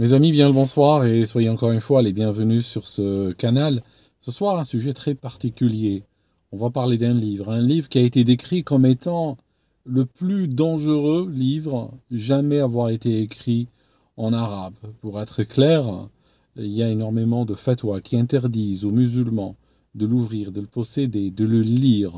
Mes amis, bien le bonsoir et soyez encore une fois les bienvenus sur ce canal. Ce soir, un sujet très particulier. On va parler d'un livre, un livre qui a été décrit comme étant le plus dangereux livre jamais avoir été écrit en arabe. Pour être clair, il y a énormément de fatwas qui interdisent aux musulmans de l'ouvrir, de le posséder, de le lire.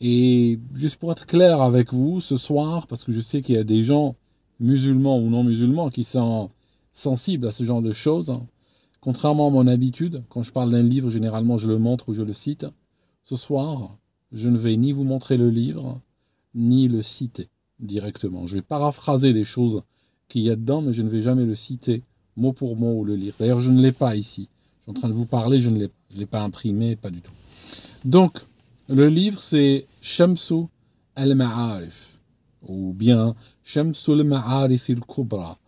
Et juste pour être clair avec vous ce soir, parce que je sais qu'il y a des gens musulmans ou non musulmans qui sont sensible à ce genre de choses. Contrairement à mon habitude, quand je parle d'un livre, généralement je le montre ou je le cite. Ce soir, je ne vais ni vous montrer le livre, ni le citer directement. Je vais paraphraser des choses qu'il y a dedans, mais je ne vais jamais le citer mot pour mot ou le lire. D'ailleurs, je ne l'ai pas ici. Je suis en train de vous parler, je ne l'ai pas. imprimé, pas du tout. Donc, le livre, c'est Shamsu al-Ma'arif, ou bien Shamsu al-Ma'arif al-Kubra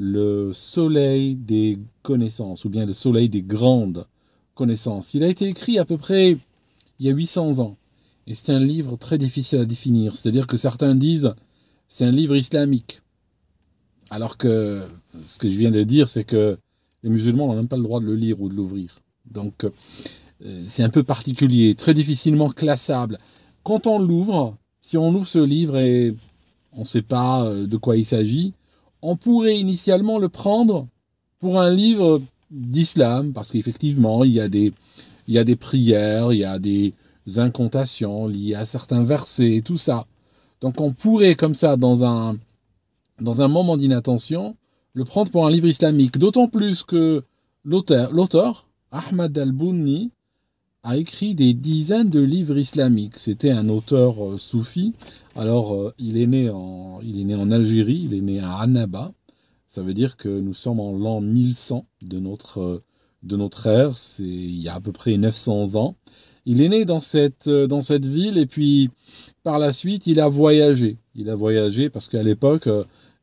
le soleil des connaissances, ou bien le soleil des grandes connaissances. Il a été écrit à peu près il y a 800 ans. Et c'est un livre très difficile à définir. C'est-à-dire que certains disent c'est un livre islamique. Alors que ce que je viens de dire, c'est que les musulmans n'ont même pas le droit de le lire ou de l'ouvrir. Donc euh, c'est un peu particulier, très difficilement classable. Quand on l'ouvre, si on ouvre ce livre et on ne sait pas euh, de quoi il s'agit, on pourrait initialement le prendre pour un livre d'islam, parce qu'effectivement, il, y a des, il a des prières, il y a des incantations liées à certains versets, tout ça. Donc on pourrait, comme ça, dans un, dans un moment d'inattention, le prendre pour un livre islamique. D'autant plus que l'auteur, l'auteur Ahmad al-Bunni, a écrit des dizaines de livres islamiques. C'était un auteur euh, soufi. Alors, euh, il, est né en, il est né en Algérie, il est né à Annaba. Ça veut dire que nous sommes en l'an 1100 de notre, euh, de notre ère. C'est il y a à peu près 900 ans. Il est né dans cette, dans cette ville et puis par la suite, il a voyagé. Il a voyagé parce qu'à l'époque,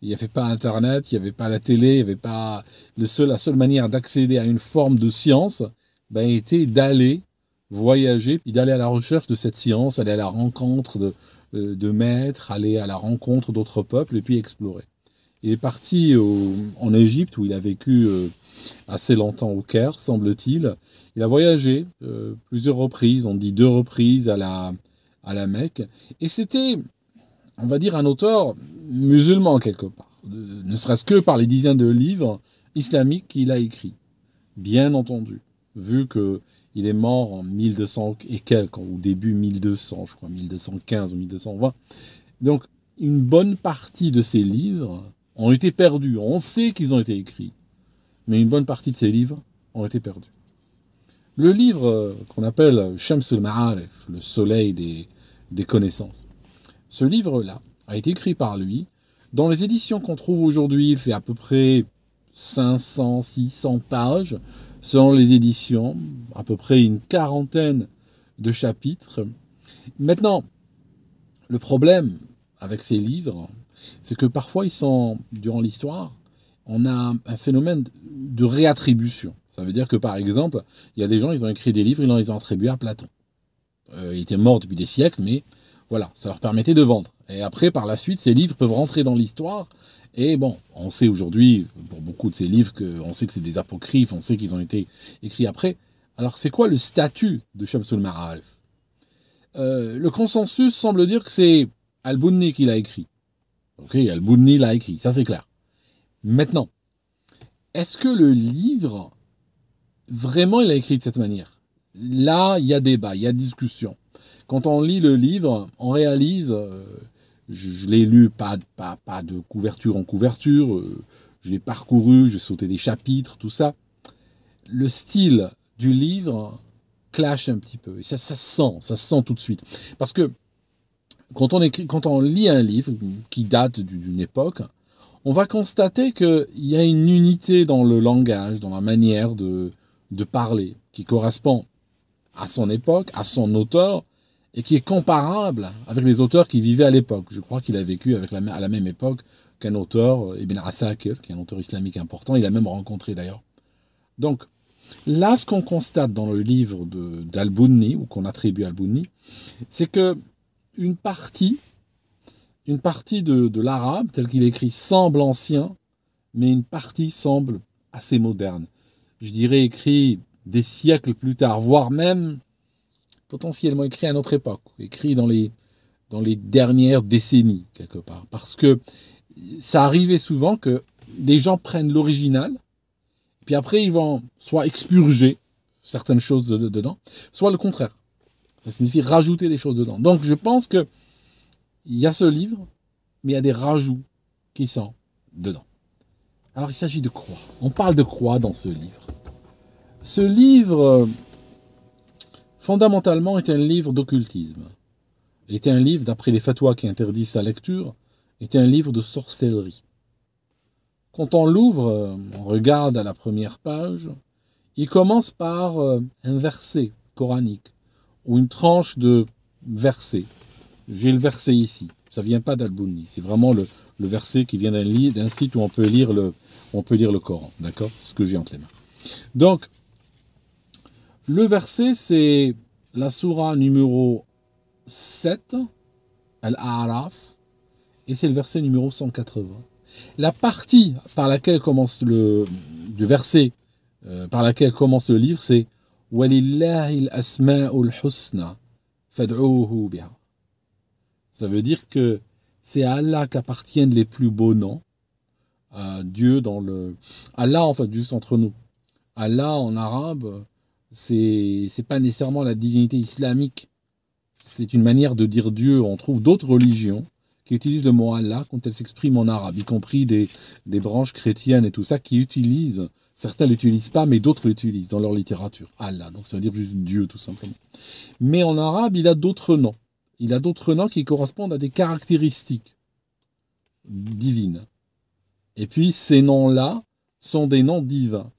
il n'y avait pas Internet, il n'y avait pas la télé, il n'y avait pas. Le seul, la seule manière d'accéder à une forme de science ben, était d'aller voyager, puis d'aller à la recherche de cette science, aller à la rencontre de, euh, de maîtres, aller à la rencontre d'autres peuples, et puis explorer. Il est parti en Égypte, où il a vécu euh, assez longtemps au Caire, semble-t-il. Il a voyagé euh, plusieurs reprises, on dit deux reprises à la, à la Mecque. Et c'était, on va dire, un auteur musulman quelque part, ne serait-ce que par les dizaines de livres islamiques qu'il a écrits. Bien entendu, vu que il est mort en 1200 et quelques, au début 1200, je crois, 1215 ou 1220. Donc, une bonne partie de ses livres ont été perdus. On sait qu'ils ont été écrits, mais une bonne partie de ses livres ont été perdus. Le livre euh, qu'on appelle Shamsul Ma'arif, le soleil des, des connaissances, ce livre-là a été écrit par lui. Dans les éditions qu'on trouve aujourd'hui, il fait à peu près 500, 600 pages. Selon les éditions, à peu près une quarantaine de chapitres. Maintenant, le problème avec ces livres, c'est que parfois ils sont, durant l'histoire, on a un phénomène de réattribution. Ça veut dire que par exemple, il y a des gens, ils ont écrit des livres, ils les ont attribués à Platon. Euh, il était mort depuis des siècles, mais voilà, ça leur permettait de vendre. Et après, par la suite, ces livres peuvent rentrer dans l'histoire et bon, on sait aujourd'hui, pour beaucoup de ces livres, qu'on sait que c'est des apocryphes, on sait qu'ils ont été écrits après. Alors, c'est quoi le statut de Shamsul Ma'arif euh, Le consensus semble dire que c'est Al-Bunni qui l'a écrit. Ok, Al-Bunni l'a écrit, ça c'est clair. Maintenant, est-ce que le livre, vraiment, il a écrit de cette manière Là, il y a débat, il y a discussion. Quand on lit le livre, on réalise... Euh, je, l'ai lu pas, pas, pas, de couverture en couverture, euh, je l'ai parcouru, j'ai sauté des chapitres, tout ça. Le style du livre clash un petit peu, et ça, ça sent, ça sent tout de suite. Parce que quand on, quand on lit un livre qui date d'une époque, on va constater qu'il y a une unité dans le langage, dans la manière de parler, qui correspond à son époque, à son auteur, et qui est comparable avec les auteurs qui vivaient à l'époque. Je crois qu'il a vécu avec la, à la même époque qu'un auteur, euh, Ibn Asakir, qui est un auteur islamique important. Il a même rencontré d'ailleurs. Donc, là, ce qu'on constate dans le livre d'Al-Bunni, ou qu'on attribue à Al-Bunni, c'est que une partie, une partie de, de l'arabe, tel qu'il écrit, semble ancien, mais une partie semble assez moderne. Je dirais écrit des siècles plus tard, voire même potentiellement écrit à notre époque, écrit dans les, dans les dernières décennies, quelque part. Parce que ça arrivait souvent que des gens prennent l'original, puis après ils vont soit expurger certaines choses dedans, soit le contraire. Ça signifie rajouter des choses dedans. Donc je pense que il y a ce livre, mais il y a des rajouts qui sont dedans. Alors il s'agit de quoi On parle de croix dans ce livre Ce livre euh, fondamentalement est un livre d'occultisme, est un livre, d'après les fatwas qui interdisent sa lecture, est un livre de sorcellerie. Quand on l'ouvre, euh, on regarde à la première page, il commence par euh, un verset coranique ou une tranche de verset. J'ai le verset ici. Ça ne vient pas dal C'est vraiment le, verset qui vient d'un, site où on peut lire le, on peut lire le Coran. D'accord C'est ce que j'ai entre les mains. Donc, le verset, c'est la sourate numéro 7, Al-A'raf, et c'est le verset numéro 180. La partie par laquelle commence le du verset euh, par laquelle commence le livre, c'est Walillahi husna Ça veut dire que c'est à Allah qu'appartiennent les plus beaux noms. À Dieu dans le Allah en fait juste entre nous. Allah en arabe, c'est c'est pas nécessairement la divinité islamique. C'est une manière de dire Dieu. On trouve d'autres religions qui utilisent le mot Allah quand elles s'expriment en arabe, y compris des, des branches chrétiennes et tout ça, qui utilisent, certains l'utilisent pas, mais d'autres l'utilisent dans leur littérature. Allah, donc ça veut dire juste Dieu tout simplement. Mais en arabe, il a d'autres noms. Il a d'autres noms qui correspondent à des caractéristiques divines. Et puis ces noms-là sont des noms divins.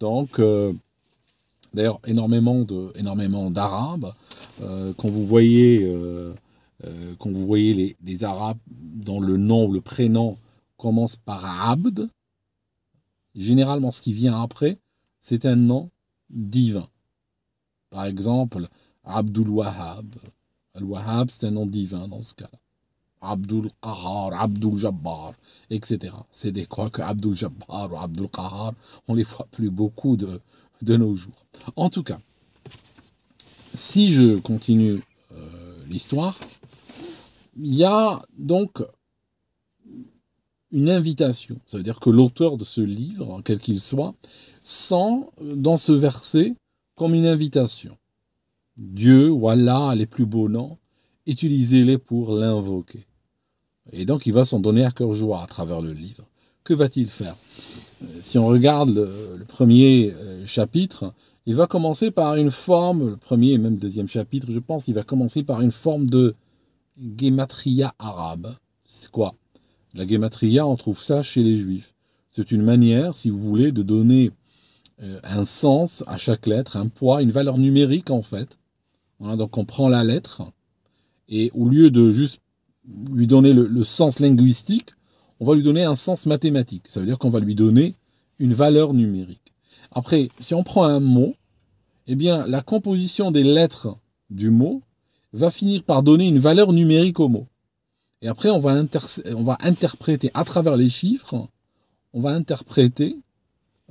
Donc, euh, D'ailleurs, énormément de, énormément d'Arabes. Euh, quand vous voyez, euh, euh, quand vous voyez les, Arabes dont le nom, le prénom commence par Abd, généralement, ce qui vient après, c'est un nom divin. Par exemple, Abdul wahab al wahab c'est un nom divin dans ce cas-là. Abdul Qahar, Abdul Jabbar, etc. C'est des croix que Abdul Jabbar ou Abdul Qahar, on les voit plus beaucoup de, de nos jours. En tout cas, si je continue euh, l'histoire, il y a donc une invitation. Ça veut dire que l'auteur de ce livre, quel qu'il soit, sent dans ce verset comme une invitation. Dieu ou Allah, les plus beaux noms, utilisez-les pour l'invoquer. Et donc il va s'en donner à cœur joie à travers le livre que va-t-il faire euh, Si on regarde le, premier euh, chapitre, il va commencer par une forme, le premier et même deuxième chapitre, je pense, il va commencer par une forme de gématria arabe. C'est quoi La gématria, on trouve ça chez les juifs. C'est une manière, si vous voulez, de donner euh, un sens à chaque lettre, un poids, une valeur numérique en fait. donc on prend la lettre et au lieu de juste lui donner le sens linguistique, on va lui donner un sens mathématique. Ça veut dire qu'on va lui donner une valeur numérique. Après, si on prend un mot, eh bien, la composition des lettres du mot va finir par donner une valeur numérique au mot. Et après, on va, on va interpréter à travers les chiffres, on va interpréter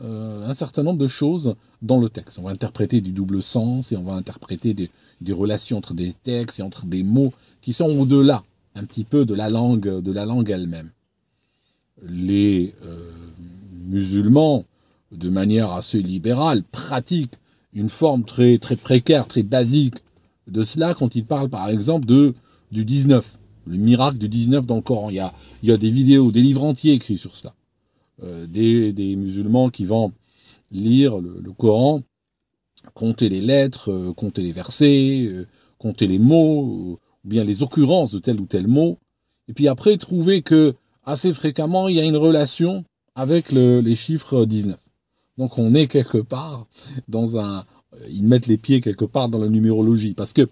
euh, un certain nombre de choses dans le texte. On va interpréter du double sens et on va interpréter des, des relations entre des textes et entre des mots qui sont au-delà un petit peu de la langue, de la langue elle-même les euh, musulmans, de manière assez libérale, pratiquent une forme très, très précaire, très basique de cela quand ils parlent par exemple de, du 19, le miracle du 19 dans le Coran. Il y a, il y a des vidéos, des livres entiers écrits sur cela. Euh, des, des, musulmans qui vont lire le, Coran, compter les lettres, euh, compter les versets, compter les mots, ou bien les occurrences de tel ou tel mot, et puis après trouver que assez fréquemment, il y a une relation avec les chiffres 19. Donc on est quelque part dans un... Euh, ils mettent les pieds quelque part dans la numérologie. Parce que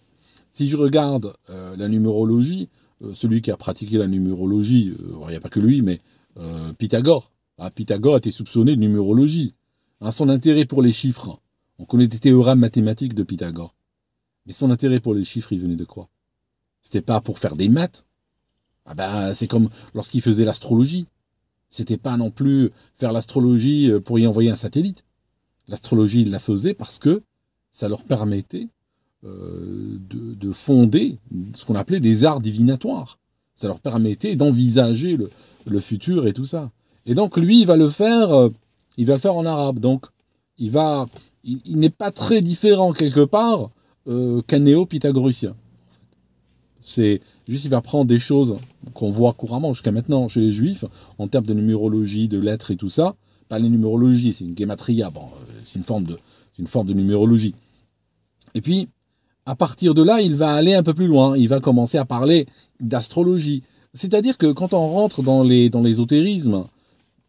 si je regarde euh, la numérologie, euh, celui qui a pratiqué la numérologie, il n'y a pas que lui, mais Pythagore. Ah, Pythagore a été soupçonné de numérologie. Hein, son intérêt pour les chiffres. On connaît des théorèmes mathématiques de Pythagore. Mais son intérêt pour les chiffres, il venait de quoi C'était pas pour faire des maths. Ah ben, c'est comme lorsqu'il faisait l'astrologie. C'était pas non plus faire l'astrologie euh, pour y envoyer un satellite. L'astrologie, il la faisait parce que ça leur permettait euh, de, fonder ce qu'on appelait des arts divinatoires. Ça leur permettait d'envisager le, futur et tout ça. Et donc lui, il va le faire, euh, il va faire en arabe. Donc il va, il, n'est pas très différent quelque part qu'un néo-pythagoricien. C'est Juste, il va prendre des choses qu'on voit couramment jusqu'à maintenant chez les juifs, en termes de numérologie, de lettres et tout ça. Pas les numérologies, c'est une gématria, bon, euh, c'est une forme de, une forme de numérologie. Et puis, à partir de là, il va aller un peu plus loin. Il va commencer à parler d'astrologie. C'est-à-dire que quand on rentre dans les dans l'ésotérisme,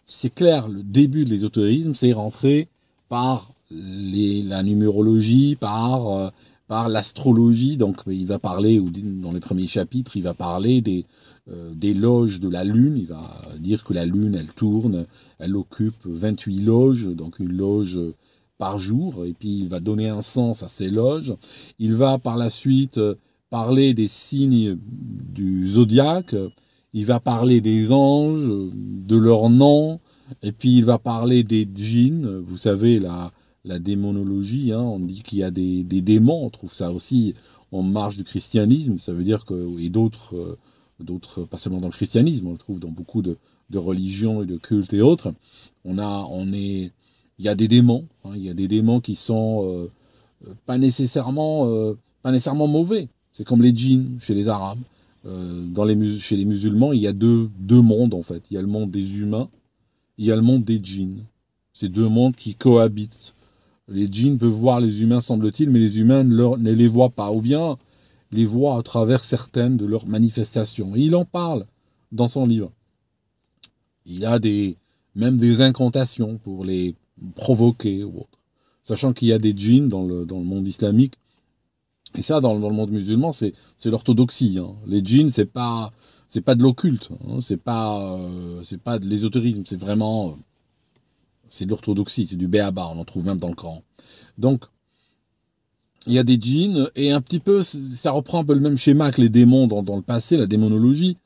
c'est clair, le début de l'ésotérisme, c'est rentrer par les, la numérologie, par euh, par l'astrologie. Donc, il va parler, ou dans les premiers chapitres, il va parler des, euh, des loges de la Lune. Il va dire que la Lune, elle tourne, elle occupe 28 loges, donc une loge euh, par jour, et puis il va donner un sens à ces loges. Il va par la suite euh, parler des signes du zodiaque, il va parler des anges, de leurs noms, et puis il va parler des djinns, vous savez, la, la démonologie. Hein, on dit qu'il y a des, démons. On trouve ça aussi en marge du christianisme. Ça veut dire que et d'autres, euh, d'autres, pas seulement dans le christianisme, on le trouve dans beaucoup de, de religions et de cultes et autres. On a, on est, il y a des démons. Hein, il y a des démons qui sont euh, euh, pas nécessairement, pas nécessairement mauvais. C'est comme les djinns chez les Arabes. dans les chez les musulmans, il y a deux, deux mondes en fait. Il y a le monde des humains, il y a le monde des djinns. Ces deux mondes qui cohabitent les djinns peuvent voir les humains, semble-t-il, mais les humains ne, les voient pas, ou bien les voient à travers certaines de leurs manifestations. il en parle dans son livre. Il a des, même des incantations pour les provoquer Sachant qu'il y a des djinns dans le, monde islamique, et ça, dans, le monde musulman, c'est l'orthodoxie. Hein. Les djinns, c'est pas c'est pas de l'occulte, hein. c'est pas euh, c'est pas de l'ésotérisme, c'est vraiment euh, c'est de l'orthodoxie, c'est du béaba, on en trouve même dans le Coran. Donc, il y a des djinns, et un petit peu, ça reprend un peu le même schéma que les démons dans, le passé, la démonologie.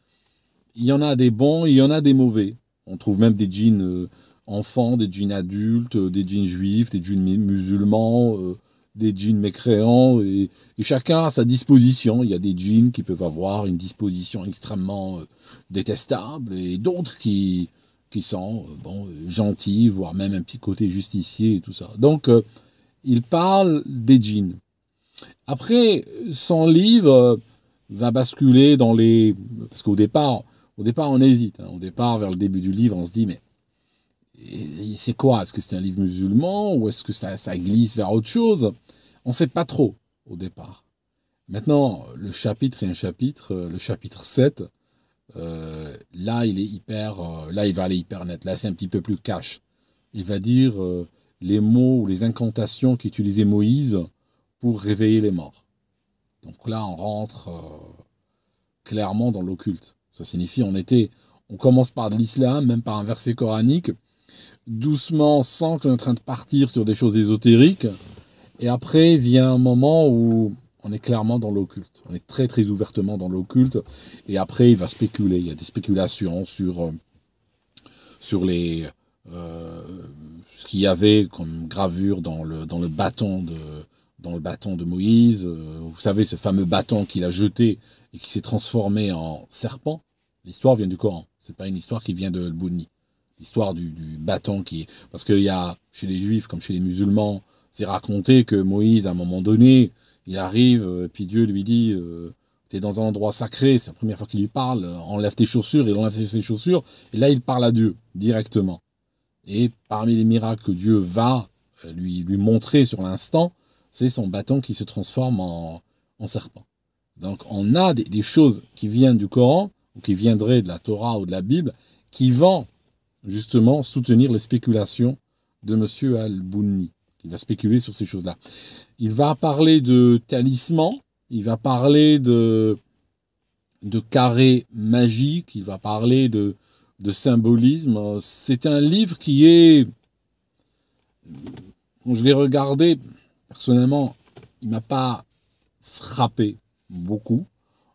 Il y en a des bons, il y en a des mauvais. On trouve même des djinns euh, enfants, des djinns adultes, euh, des djinns juifs, des djinns musulmans, euh, des djinns mécréants, et, et, chacun a sa disposition. Il y a des djinns qui peuvent avoir une disposition extrêmement détestable, et d'autres qui, qui sont euh, bon, gentils, voire même un petit côté justicier et tout ça. Donc, euh, il parle des djinns. Après, son livre euh, va basculer dans les... Parce qu'au départ, au départ, on hésite. Au hein. départ, vers le début du livre, on se dit, mais c'est quoi Est-ce que c'est un livre musulman ou est-ce que ça, ça, glisse vers autre chose On ne sait pas trop au départ. Maintenant, le chapitre est un chapitre, le chapitre 7, euh, là, il est hyper, euh, là, il va aller hyper net. Là, c'est un petit peu plus cash. Il va dire euh, les mots ou les incantations qu'utilisait Moïse pour réveiller les morts. Donc là, on rentre clairement dans l'occulte. Ça signifie, on était, on commence par de l'islam, même par un verset coranique, doucement, sans qu'on est en train de partir sur des choses ésotériques. Et après vient un moment où on est clairement dans l'occulte. On est très très ouvertement dans l'occulte. Et après, il va spéculer. Il y a des spéculations sur, euh, sur les, euh, ce qu'il y avait comme gravure dans le, dans le bâton de dans le bâton de Moïse. Euh, vous savez, ce fameux bâton qu'il a jeté et qui s'est transformé en serpent. L'histoire vient du Coran. Ce n'est pas une histoire qui vient de al L'histoire du, bâton qui est... Parce qu'il y a, chez les juifs comme chez les musulmans, c'est raconté que Moïse, à un moment donné, il arrive, et euh, puis Dieu lui dit, tu euh, t'es dans un endroit sacré, c'est la première fois qu'il lui parle, euh, enlève tes chaussures, il enlève ses chaussures, et là il parle à Dieu directement. Et parmi les miracles que Dieu va lui, lui montrer sur l'instant, c'est son bâton qui se transforme en, serpent. Donc on a des, des, choses qui viennent du Coran, ou qui viendraient de la Torah ou de la Bible, qui vont justement soutenir les spéculations de M. Al-Bouni. Il va spéculer sur ces choses-là. Il va parler de talisman, il va parler de, de carré magique, il va parler de, de symbolisme. C'est un livre qui est... je l'ai regardé, personnellement, il m'a pas frappé beaucoup.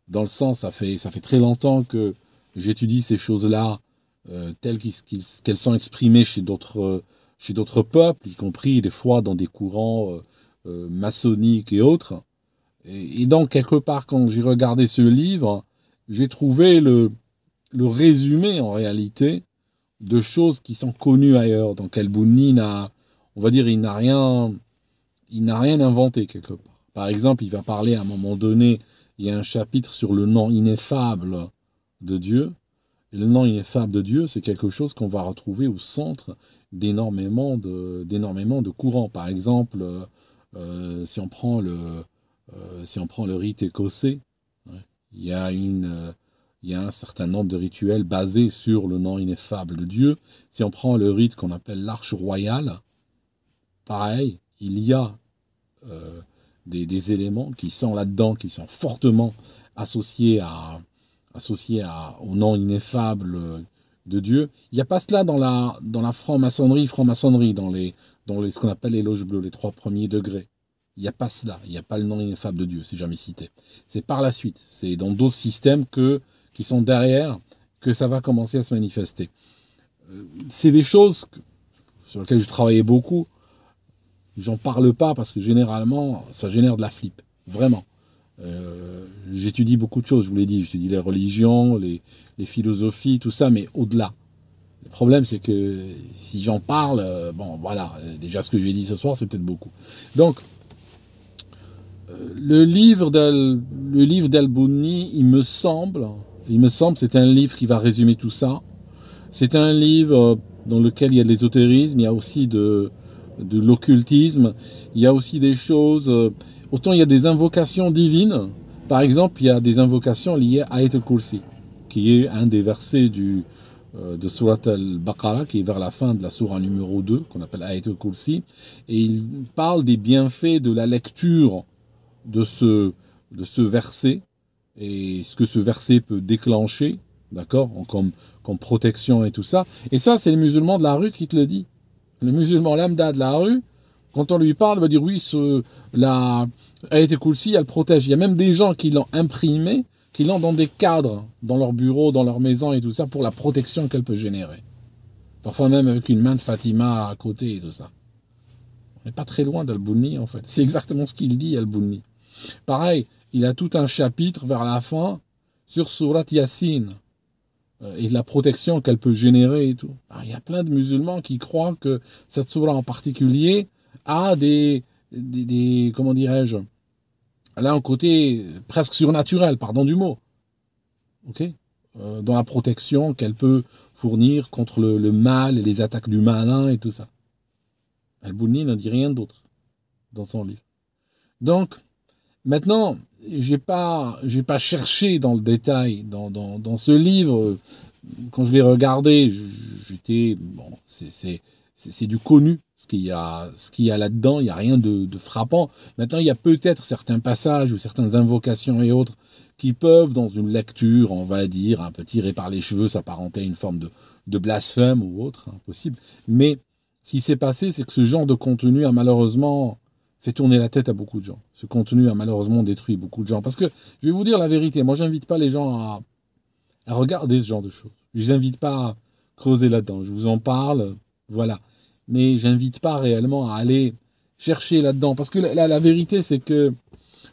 Dans le sens, ça fait, ça fait très longtemps que j'étudie ces choses-là euh, telles qu'elles sont exprimées chez d'autres chez d'autres peuples, y compris des fois dans des courants euh, euh, maçonniques et autres. Et, donc, quelque part, quand j'ai regardé ce livre, j'ai trouvé le, le résumé, en réalité, de choses qui sont connues ailleurs. Donc, Al-Bouni n'a, on va dire, il n'a rien, il n'a rien inventé quelque part. Par exemple, il va parler à un moment donné, il y a un chapitre sur le nom ineffable de Dieu. Et le nom ineffable de Dieu, c'est quelque chose qu'on va retrouver au centre d'énormément de, d'énormément de courants. Par exemple, euh, euh, si, on prend le, euh, si on prend le rite écossais, hein, il, y a une, il y un certain nombre de rituels basés sur le nom ineffable de Dieu. Si on prend le rite qu'on appelle l'arche royale, pareil, il y a des, éléments qui sont là-dedans, qui sont fortement associés, à, associés à, au nom ineffable de Dieu. Il n'y a pas cela dans la, dans la franc-maçonnerie, franc-maçonnerie, dans, les, dans les, ce qu'on appelle les loges bleues, les trois premiers degrés. Il n'y a pas cela, il n'y a pas le nom ineffable de Dieu, c'est jamais cité. C'est par la suite, c'est dans d'autres systèmes que, qui sont derrière que ça va commencer à se manifester. Euh, c'est des choses sur lesquelles je travaillais beaucoup. J'en parle pas parce que généralement, ça génère de la flippe. Vraiment. Euh, j'étudie beaucoup de choses, je vous l'ai dit. J'étudie les religions, les, philosophies, tout ça, mais au-delà. Le problème, c'est que si j'en parle, euh, bon, voilà, euh, déjà ce que j'ai dit ce soir, c'est peut-être beaucoup. Donc, euh, le livre d'Albuni, il me semble, il me semble, c'est un livre qui va résumer tout ça. C'est un livre dans lequel il y a de l'ésotérisme, il y a aussi de, de l'occultisme. Il y a aussi des choses, euh, autant il y a des invocations divines, par exemple, il y a des invocations liées à Ayat al-Kursi, qui est un des versets du, euh, de Surat al-Baqarah, qui est vers la fin de la Surah numéro 2, qu'on appelle Ayat al-Kursi, et il parle des bienfaits de la lecture de ce, de ce verset, et ce que ce verset peut déclencher, d'accord, comme, comme protection et tout ça. Et ça, c'est le musulman de la rue qui te le dit le musulman lambda de la rue, quand on lui parle, va dire oui, ce, la cool elle protège. Il y a même des gens qui l'ont imprimé, qui l'ont dans des cadres, dans leur bureau, dans leur maison et tout ça, pour la protection qu'elle peut générer. Parfois même avec une main de Fatima à côté et tout ça. On n'est pas très loin d'Al-Bouni, en fait. C'est exactement ce qu'il dit, Al-Bouni. Pareil, il a tout un chapitre vers la fin sur Surat Yassine. Euh, et la protection qu'elle peut générer et tout. Ah, il y a plein de musulmans qui croient que cette sourate en particulier a des, des, des comment dirais-je, elle a un côté presque surnaturel, pardon du mot, ok, euh, dans la protection qu'elle peut fournir contre le, le, mal et les attaques du malin et tout ça. Al-Bouni ne dit rien d'autre dans son livre. Donc, maintenant, j'ai pas, j'ai pas cherché dans le détail dans, ce livre. Quand je l'ai regardé, j'étais bon, c'est du connu ce qu'il y a ce qu'il a là-dedans il y a rien de, de frappant maintenant il y a peut-être certains passages ou certaines invocations et autres qui peuvent dans une lecture on va dire un peu tirer par les cheveux s'apparenter à une forme de, blasphème ou autre impossible hein, mais ce qui s'est passé c'est que ce genre de contenu a malheureusement fait tourner la tête à beaucoup de gens. Ce contenu a malheureusement détruit beaucoup de gens. Parce que, je vais vous dire la vérité, moi, j'invite pas les gens à, regarder ce genre de choses. Je n'invite pas à creuser là-dedans. Je vous en parle, voilà. Mais j'invite pas réellement à aller chercher là-dedans. Parce que la, la, la vérité, c'est que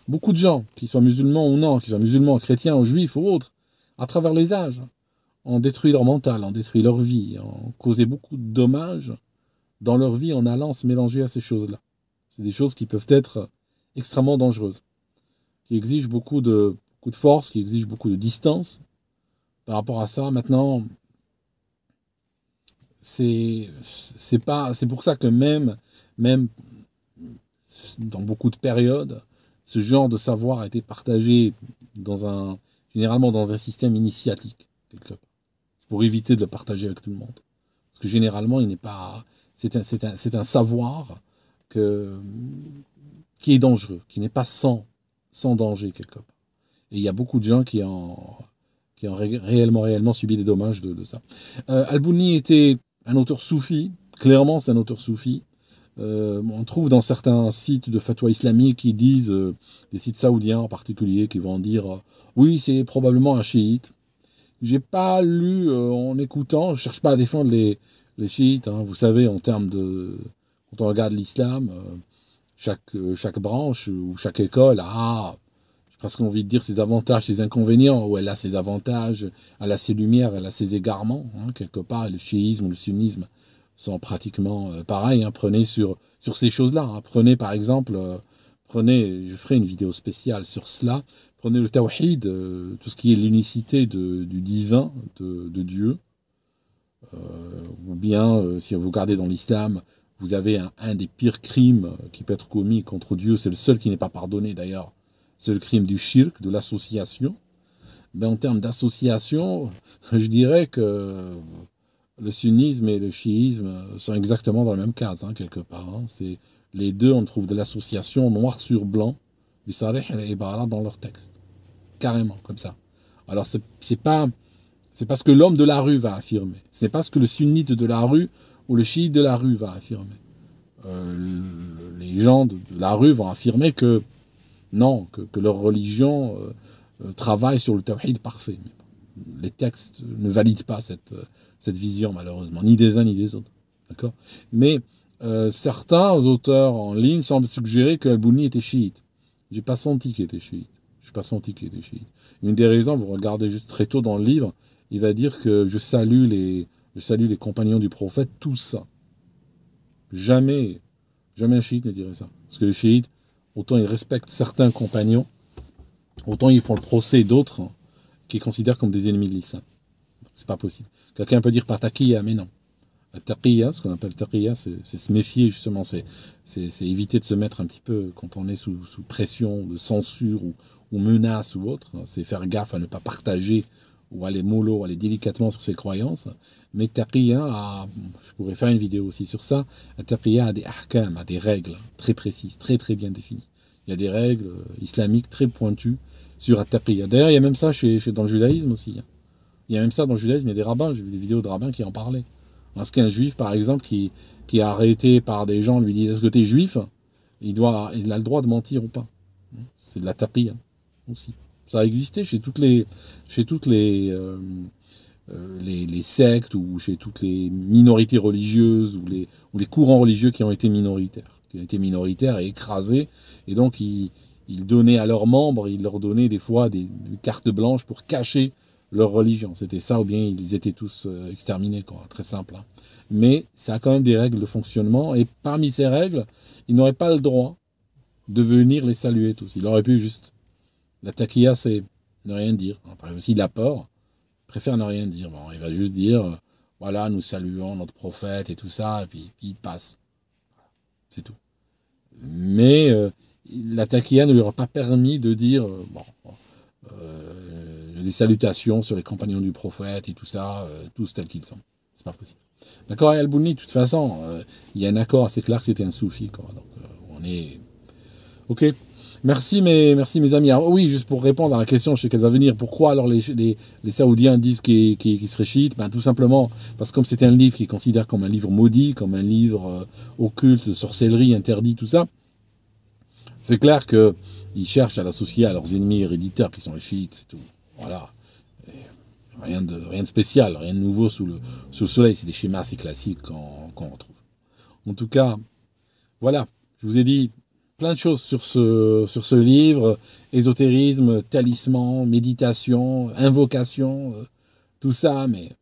beaucoup de gens, qu'ils soient musulmans ou non, qu'ils soient musulmans, chrétiens ou juifs ou autres, à travers les âges, ont détruit leur mental, ont détruit leur vie, ont causé beaucoup de dommages dans leur vie en allant se mélanger à ces choses-là. C'est des choses qui peuvent être extrêmement dangereuses, qui exigent beaucoup de, beaucoup de force, qui exigent beaucoup de distance. Par rapport à ça, maintenant, c'est pas c'est pour ça que même même dans beaucoup de périodes ce genre de savoir a été partagé dans un généralement dans un système initiatique quelque pour éviter de le partager avec tout le monde parce que généralement il n'est pas c'est un, un, un savoir que, qui est dangereux, qui n'est pas sans, sans danger quelque part. Et il y a beaucoup de gens qui en, ont réellement, réellement subi des dommages de, ça. al euh, Al-Bouni était un auteur soufi, clairement c'est un auteur soufi. Euh, on trouve dans certains sites de fatwa islamique qui disent, euh, des sites saoudiens en particulier, qui vont dire oui c'est probablement un chiite. J'ai pas lu en écoutant, je cherche pas à défendre les, les chiites, hein. vous savez, en termes de, quand on regarde l'islam, euh, chaque, euh, chaque branche ou chaque école a, j'ai presque envie de dire, ses avantages, ses inconvénients, ou elle a ses avantages, elle a ses lumières, elle a ses égarements. Hein, quelque part, le chiisme ou le sunnisme sont pratiquement euh, pareils. Hein. prenez sur, sur ces choses-là. Hein. prenez par exemple, prenez, je ferai une vidéo spéciale sur cela. Prenez le tawhid, tout ce qui est l'unicité du divin, de, Dieu. ou bien, si vous regardez dans l'islam, vous avez un, des pires crimes euh, qui peut être commis contre Dieu, c'est le seul qui n'est pas pardonné d'ailleurs, c'est le crime du shirk, de l'association. Mais ben, en termes d'association, je dirais que euh, le sunnisme et le chiisme euh, sont exactement dans la même case, hein, quelque part. Hein. C'est, les deux, on trouve de l'association noir sur blanc, Bisareh et Ibara dans leur texte. Carrément, comme ça. Alors, c'est, n'est pas. C'est pas ce que l'homme de la rue va affirmer. Ce n'est pas ce que le sunnite de la rue ou le chiite de la rue va affirmer. Euh, les gens de, la rue vont affirmer que non, que, leur religion euh, euh, travaille sur le tawhid parfait. les textes ne valident pas cette, cette vision, malheureusement, ni des uns ni des autres. D'accord Mais certains auteurs en ligne semblent suggérer que Al-Bouni était chiite. J'ai pas senti qu'il était chiite. Je pas senti qu'il était chiite. Une des raisons, vous regardez juste très tôt dans le livre, il va dire que je salue les, je salue les compagnons du prophète, tout ça. Jamais, jamais un chiite ne dirait ça. Parce que les chiites, autant ils respectent certains compagnons, autant ils font le procès d'autres qui hein, qu'ils considèrent comme des ennemis de l'islam. C'est pas possible. Quelqu'un peut dire par mais non. La ce qu'on appelle taqiyya, c'est se méfier justement, c'est éviter de se mettre un petit peu quand on est sous, pression de censure ou, ou menace ou autre. Hein. C'est faire gaffe à ne pas partager ou aller mollo, aller délicatement sur ses croyances. Mais taqiyya, a, je pourrais faire une vidéo aussi sur ça, taqiyya a des ahkam, a des règles très précises, très très bien définies. Il y a des règles euh, islamiques très pointues sur taqiyya. D'ailleurs, il y a même ça chez, dans le judaïsme aussi. Hein. Il y a même ça dans le judaïsme, il y a des rabbins, j'ai vu des vidéos de rabbins qui en parlaient. Parce qu'un juif, par exemple, qui, qui est arrêté par des gens, lui dit Est-ce que tu es juif il, doit, il a le droit de mentir ou pas. C'est de la taqiyya aussi. Ça a existé chez toutes les, chez toutes euh, euh, les, les, sectes ou chez toutes les minorités religieuses ou les, ou les courants religieux qui ont été minoritaires, qui ont été minoritaires et écrasés. Et donc, ils, donnaient à leurs membres, ils leur donnaient des fois des, cartes blanches pour cacher leur religion. C'était ça, ou bien ils étaient tous euh, exterminés, Très simple. Hein. Mais ça a quand même des règles de fonctionnement. Et parmi ces règles, ils n'auraient pas le droit de venir les saluer tous. Ils auraient pu juste la takia, c'est ne rien dire. Par exemple, s'il peur, il préfère ne rien dire. Bon, il va juste dire, euh, voilà, nous saluons notre prophète et tout ça, et puis, il passe. C'est tout. Mais euh, la takia ne lui aura pas permis de dire, euh, bon, des salutations sur les compagnons du prophète et tout ça, tous tels qu'ils sont. C'est pas possible. D'accord, et al de toute façon, il y a un accord c'est clair que c'était un soufi. Quoi. Donc, on est. Ok. Merci mes, merci mes amis. oui, juste pour répondre à la question, je sais qu'elle va venir. Pourquoi alors les, les, les Saoudiens disent qu'ils qu qu seraient chiites ben, Tout simplement parce que comme c'est un livre qu'ils considèrent comme un livre maudit, comme un livre euh, occulte, sorcellerie, interdit, tout ça, c'est clair que ils cherchent à l'associer à leurs ennemis héréditaires qui sont les chiites, tout. Voilà. rien de, rien de spécial, rien de nouveau sous le, sous le soleil. C'est des schémas assez classiques qu'on qu'on retrouve. En tout cas, voilà. Je vous ai dit, plein de choses sur ce, sur ce livre, ésotérisme, talisman, méditation, invocation, euh, tout ça, mais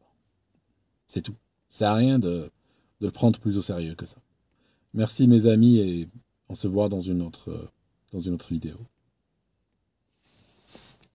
c'est tout. Ça n'a rien de, de le prendre plus au sérieux que ça. Merci mes amis et on se voit dans une autre, euh, dans une autre vidéo.